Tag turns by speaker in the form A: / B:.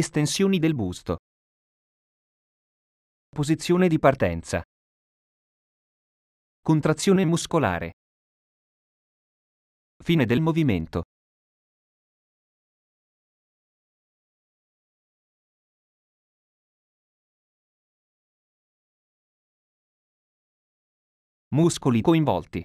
A: Estensioni del busto. Posizione di partenza. Contrazione muscolare. Fine del movimento. Muscoli coinvolti.